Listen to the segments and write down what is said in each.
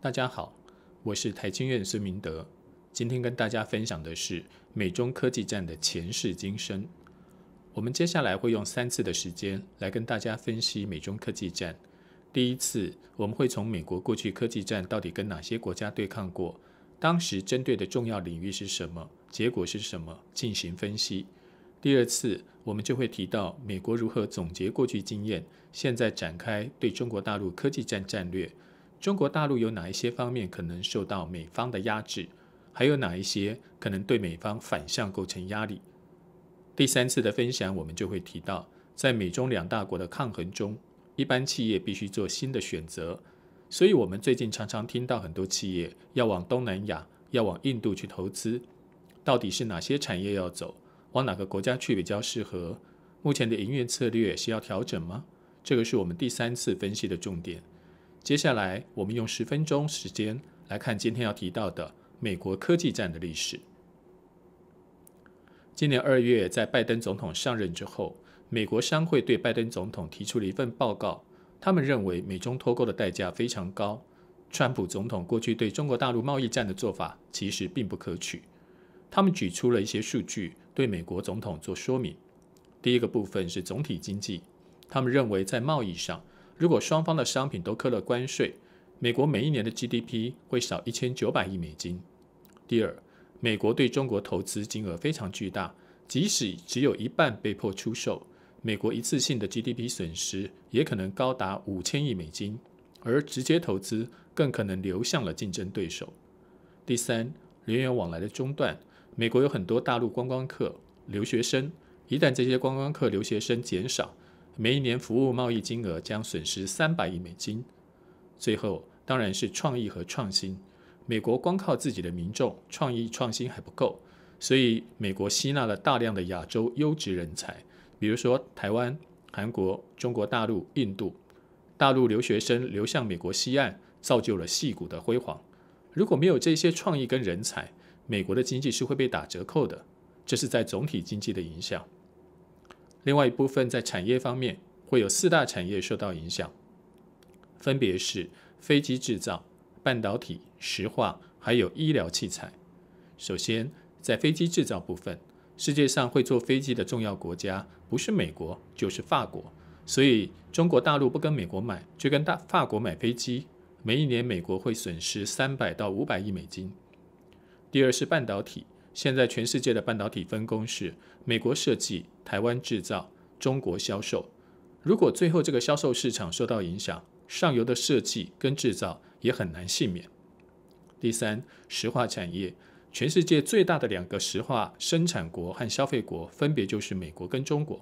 大家好，我是台经院孙明德。今天跟大家分享的是美中科技战的前世今生。我们接下来会用三次的时间来跟大家分析美中科技战。第一次，我们会从美国过去科技战到底跟哪些国家对抗过，当时针对的重要领域是什么，结果是什么进行分析。第二次，我们就会提到美国如何总结过去经验，现在展开对中国大陆科技战战略。中国大陆有哪一些方面可能受到美方的压制？还有哪一些可能对美方反向构成压力？第三次的分享，我们就会提到，在美中两大国的抗衡中，一般企业必须做新的选择。所以，我们最近常常听到很多企业要往东南亚、要往印度去投资。到底是哪些产业要走？往哪个国家去比较适合？目前的营运策略需要调整吗？这个是我们第三次分析的重点。接下来，我们用十分钟时间来看今天要提到的美国科技战的历史。今年二月，在拜登总统上任之后，美国商会对拜登总统提出了一份报告，他们认为美中脱钩的代价非常高。川普总统过去对中国大陆贸易战的做法其实并不可取。他们举出了一些数据对美国总统做说明。第一个部分是总体经济，他们认为在贸易上。如果双方的商品都扣了关税，美国每一年的 GDP 会少一千九百亿美金。第二，美国对中国投资金额非常巨大，即使只有一半被迫出售，美国一次性的 GDP 损失也可能高达五千亿美金，而直接投资更可能流向了竞争对手。第三，人员往来的中断，美国有很多大陆观光客、留学生，一旦这些观光客、留学生减少，每一年服务贸易金额将损失三百亿美金。最后当然是创意和创新。美国光靠自己的民众创意创新还不够，所以美国吸纳了大量的亚洲优质人才，比如说台湾、韩国、中国大陆、印度。大陆留学生流向美国西岸，造就了戏骨的辉煌。如果没有这些创意跟人才，美国的经济是会被打折扣的。这是在总体经济的影响。另外一部分在产业方面会有四大产业受到影响，分别是飞机制造、半导体、石化，还有医疗器材。首先，在飞机制造部分，世界上会坐飞机的重要国家不是美国就是法国，所以中国大陆不跟美国买，就跟大法国买飞机，每一年美国会损失三百到五百亿美金。第二是半导体。现在全世界的半导体分工是美国设计，台湾制造，中国销售。如果最后这个销售市场受到影响，上游的设计跟制造也很难幸免。第三，石化产业，全世界最大的两个石化生产国和消费国分别就是美国跟中国。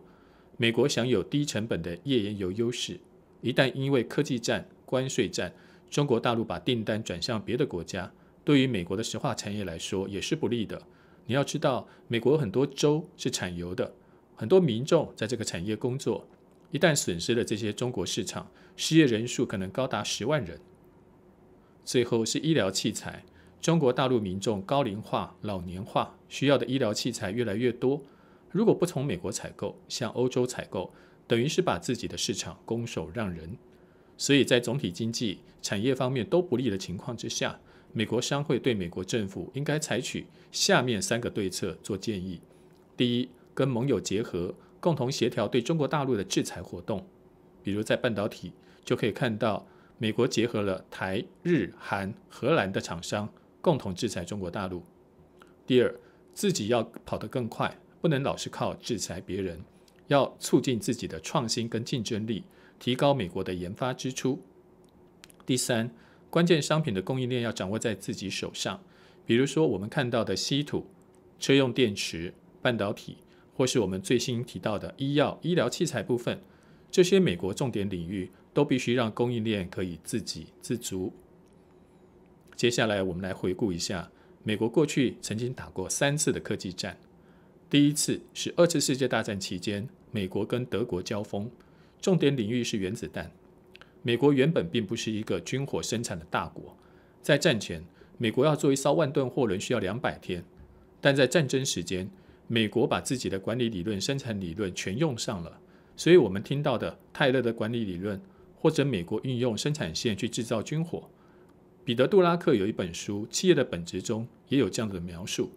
美国享有低成本的页岩油优势，一旦因为科技战、关税战，中国大陆把订单转向别的国家，对于美国的石化产业来说也是不利的。你要知道，美国很多州是产油的，很多民众在这个产业工作，一旦损失了这些中国市场，失业人数可能高达十万人。最后是医疗器材，中国大陆民众高龄化、老年化，需要的医疗器材越来越多。如果不从美国采购，向欧洲采购，等于是把自己的市场拱手让人。所以在总体经济、产业方面都不利的情况之下。美国商会对美国政府应该采取下面三个对策做建议：第一，跟盟友结合，共同协调对中国大陆的制裁活动，比如在半导体就可以看到美国结合了台、日、韩、荷兰的厂商，共同制裁中国大陆。第二，自己要跑得更快，不能老是靠制裁别人，要促进自己的创新跟竞争力，提高美国的研发支出。第三。关键商品的供应链要掌握在自己手上，比如说我们看到的稀土、车用电池、半导体，或是我们最新提到的医药、医疗器材部分，这些美国重点领域都必须让供应链可以自给自足。接下来，我们来回顾一下美国过去曾经打过三次的科技战。第一次是二次世界大战期间，美国跟德国交锋，重点领域是原子弹。美国原本并不是一个军火生产的大国，在战前，美国要做一艘万吨货轮需要两百天，但在战争时间，美国把自己的管理理论、生产理论全用上了。所以，我们听到的泰勒的管理理论，或者美国运用生产线去制造军火，彼得·杜拉克有一本书《企业的本质》中也有这样的描述。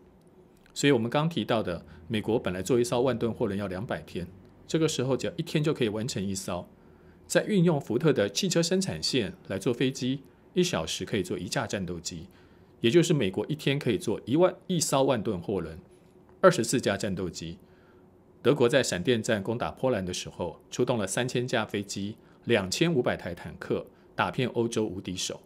所以，我们刚提到的，美国本来做一艘万吨货轮要两百天，这个时候只要一天就可以完成一艘。在运用福特的汽车生产线来做飞机，一小时可以做一架战斗机，也就是美国一天可以做一万一艘万吨货轮，二十四架战斗机。德国在闪电战攻打波兰的时候，出动了三千架飞机，两千五百台坦克，打遍欧洲无敌手。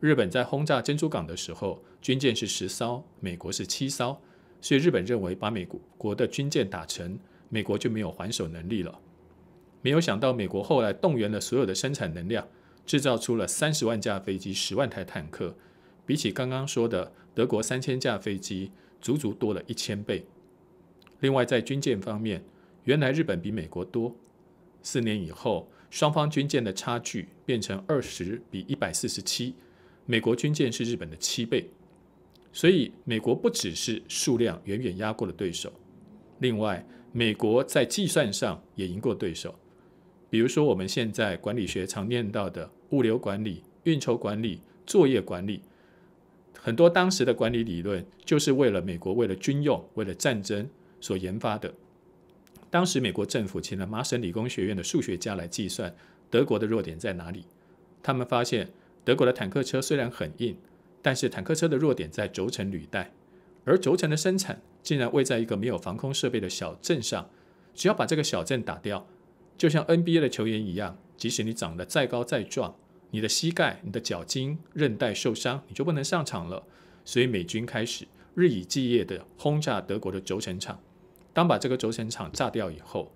日本在轰炸珍珠港的时候，军舰是十艘，美国是七艘，所以日本认为把美国的军舰打沉，美国就没有还手能力了。没有想到，美国后来动员了所有的生产能量，制造出了三十万架飞机、十万台坦克，比起刚刚说的德国三千架飞机，足足多了一千倍。另外，在军舰方面，原来日本比美国多，四年以后，双方军舰的差距变成二十比一百四十七，美国军舰是日本的七倍。所以，美国不只是数量远远压过了对手，另外，美国在计算上也赢过对手。比如说，我们现在管理学常念到的物流管理、运筹管理、作业管理，很多当时的管理理论就是为了美国、为了军用、为了战争所研发的。当时美国政府请了麻省理工学院的数学家来计算德国的弱点在哪里。他们发现德国的坦克车虽然很硬，但是坦克车的弱点在轴承履带，而轴承的生产竟然位在一个没有防空设备的小镇上。只要把这个小镇打掉。就像 NBA 的球员一样，即使你长得再高再壮，你的膝盖、你的脚筋、韧带受伤，你就不能上场了。所以美军开始日以继夜的轰炸德国的轴承厂。当把这个轴承厂炸掉以后，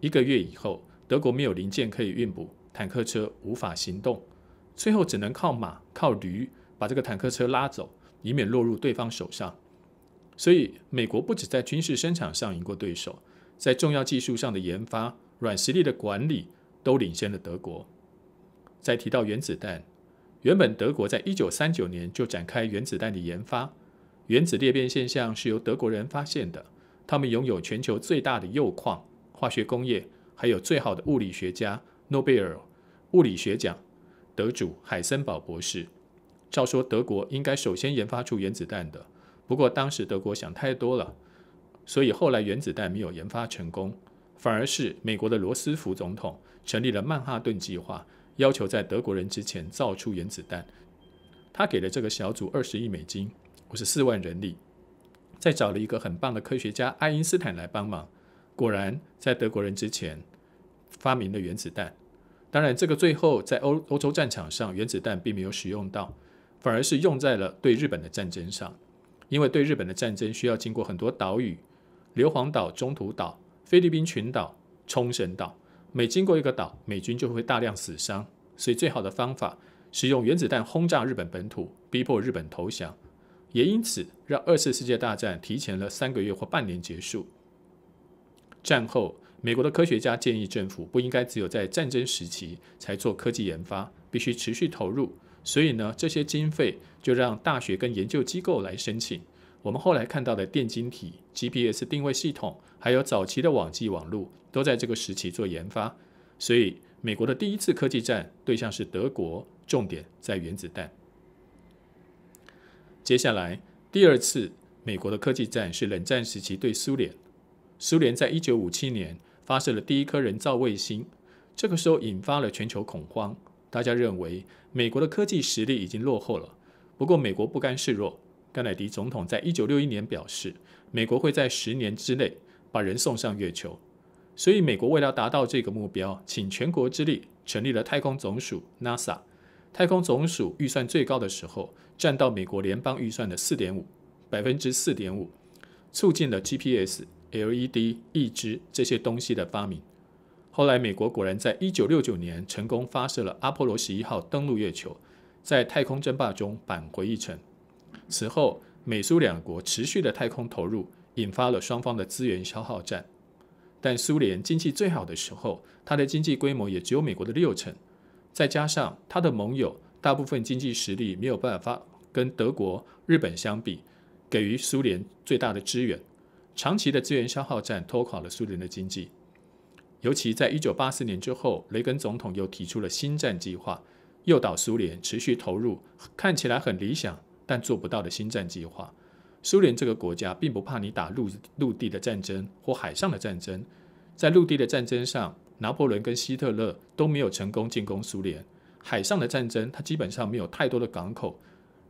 一个月以后，德国没有零件可以运补，坦克车无法行动，最后只能靠马、靠驴把这个坦克车拉走，以免落入对方手上。所以，美国不止在军事生产上赢过对手，在重要技术上的研发。软实力的管理都领先了德国。再提到原子弹，原本德国在一九三九年就展开原子弹的研发。原子裂变现象是由德国人发现的。他们拥有全球最大的铀矿、化学工业，还有最好的物理学家——诺贝尔物理学奖得主海森堡博士。照说德国应该首先研发出原子弹的。不过当时德国想太多了，所以后来原子弹没有研发成功。反而是美国的罗斯福总统成立了曼哈顿计划，要求在德国人之前造出原子弹。他给了这个小组二十亿美金，五十四万人力，再找了一个很棒的科学家爱因斯坦来帮忙。果然，在德国人之前发明了原子弹。当然，这个最后在欧欧洲战场上，原子弹并没有使用到，反而是用在了对日本的战争上。因为对日本的战争需要经过很多岛屿，硫磺岛、中途岛。菲律宾群岛、冲绳岛，每经过一个岛，美军就会大量死伤。所以最好的方法，使用原子弹轰炸日本本土，逼迫日本投降。也因此让二次世界大战提前了三个月或半年结束。战后，美国的科学家建议政府不应该只有在战争时期才做科技研发，必须持续投入。所以呢，这些经费就让大学跟研究机构来申请。我们后来看到的电晶体、GPS 定位系统，还有早期的网际网络，都在这个时期做研发。所以，美国的第一次科技战对象是德国，重点在原子弹。接下来，第二次美国的科技战是冷战时期对苏联。苏联在一九五七年发射了第一颗人造卫星，这个时候引发了全球恐慌，大家认为美国的科技实力已经落后了。不过，美国不甘示弱。甘乃迪总统在一九六一年表示，美国会在十年之内把人送上月球。所以，美国为了达到这个目标，请全国之力成立了太空总署 （NASA）。太空总署预算最高的时候，占到美国联邦预算的四点五（百分之四点五），促进了 GPS、LED、易知这些东西的发明。后来，美国果然在一九六九年成功发射了阿波罗十一号，登陆月球，在太空争霸中扳回一城。此后，美苏两国持续的太空投入引发了双方的资源消耗战。但苏联经济最好的时候，它的经济规模也只有美国的六成。再加上它的盟友大部分经济实力没有办法跟德国、日本相比，给予苏联最大的支援。长期的资源消耗战拖垮了苏联的经济。尤其在1984年之后，雷根总统又提出了新战计划，诱导苏联持续投入，看起来很理想。但做不到的新战计划，苏联这个国家并不怕你打陆陆地的战争或海上的战争。在陆地的战争上，拿破仑跟希特勒都没有成功进攻苏联。海上的战争，它基本上没有太多的港口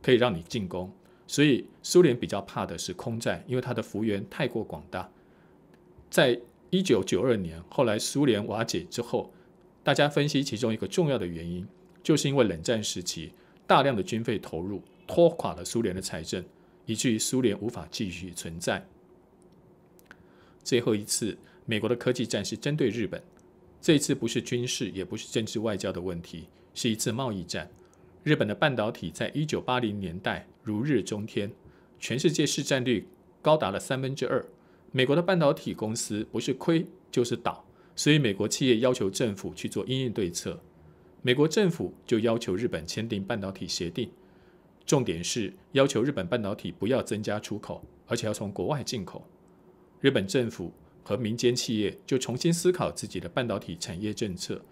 可以让你进攻，所以苏联比较怕的是空战，因为它的幅员太过广大。在一九九二年，后来苏联瓦解之后，大家分析其中一个重要的原因，就是因为冷战时期大量的军费投入。拖垮了苏联的财政，以至于苏联无法继续存在。最后一次美国的科技战是针对日本，这次不是军事，也不是政治外交的问题，是一次贸易战。日本的半导体在一九八零年代如日中天，全世界市占率高达了三分之二。美国的半导体公司不是亏就是倒，所以美国企业要求政府去做应对对策。美国政府就要求日本签订半导体协定。重点是要求日本半导体不要增加出口，而且要从国外进口。日本政府和民间企业就重新思考自己的半导体产业政策。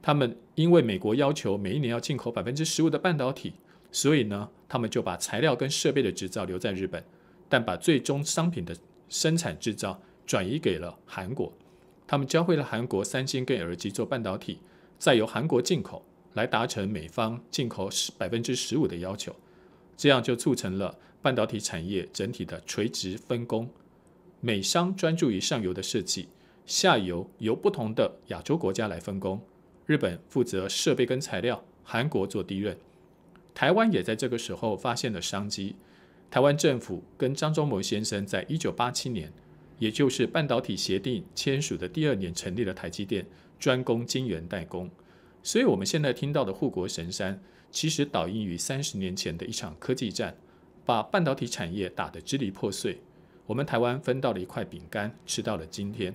他们因为美国要求每一年要进口百分之十五的半导体，所以呢，他们就把材料跟设备的制造留在日本，但把最终商品的生产制造转移给了韩国。他们教会了韩国三星跟 LG 做半导体，再由韩国进口来达成美方进口十百分之十五的要求。这样就促成了半导体产业整体的垂直分工，美商专注于上游的设计，下游由不同的亚洲国家来分工，日本负责设备跟材料，韩国做低润，台湾也在这个时候发现了商机，台湾政府跟张忠谋先生在一九八七年，也就是半导体协定签署的第二年，成立了台积电，专攻晶圆代工，所以我们现在听到的护国神山。其实导因于三十年前的一场科技战，把半导体产业打得支离破碎。我们台湾分到了一块饼干，吃到了今天。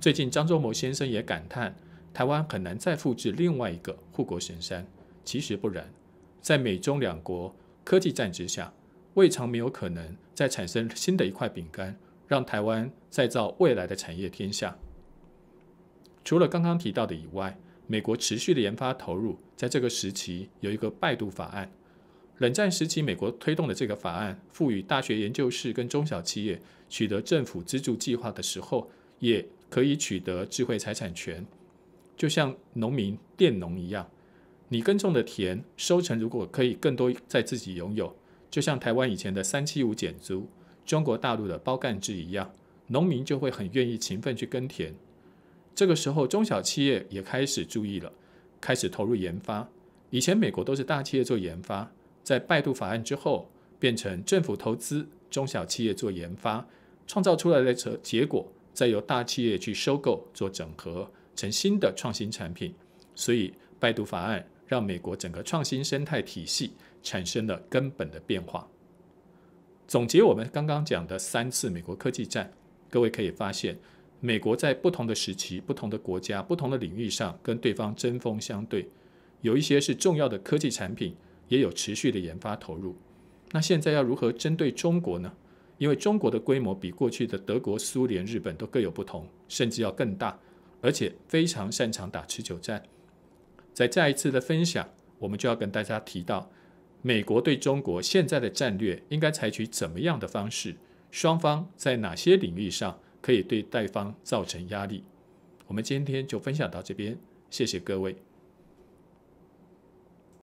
最近张忠谋先生也感叹，台湾很难再复制另外一个护国神山。其实不然，在美中两国科技战之下，未尝没有可能再产生新的一块饼干，让台湾再造未来的产业天下。除了刚刚提到的以外，美国持续的研发投入，在这个时期有一个拜读法案。冷战时期，美国推动的这个法案，赋予大学、研究室跟中小企业取得政府资助计划的时候，也可以取得智慧财产权。就像农民佃农一样，你耕种的田收成如果可以更多在自己拥有，就像台湾以前的三七五减租、中国大陆的包干制一样，农民就会很愿意勤奋去耕田。这个时候，中小企业也开始注意了，开始投入研发。以前美国都是大企业做研发，在拜杜法案之后，变成政府投资，中小企业做研发，创造出来的结结果，再由大企业去收购、做整合，成新的创新产品。所以，拜杜法案让美国整个创新生态体系产生了根本的变化。总结我们刚刚讲的三次美国科技战，各位可以发现。美国在不同的时期、不同的国家、不同的领域上跟对方针锋相对，有一些是重要的科技产品，也有持续的研发投入。那现在要如何针对中国呢？因为中国的规模比过去的德国、苏联、日本都各有不同，甚至要更大，而且非常擅长打持久战。在再一次的分享，我们就要跟大家提到，美国对中国现在的战略应该采取怎么样的方式，双方在哪些领域上？可以对贷方造成压力。我们今天就分享到这边，谢谢各位。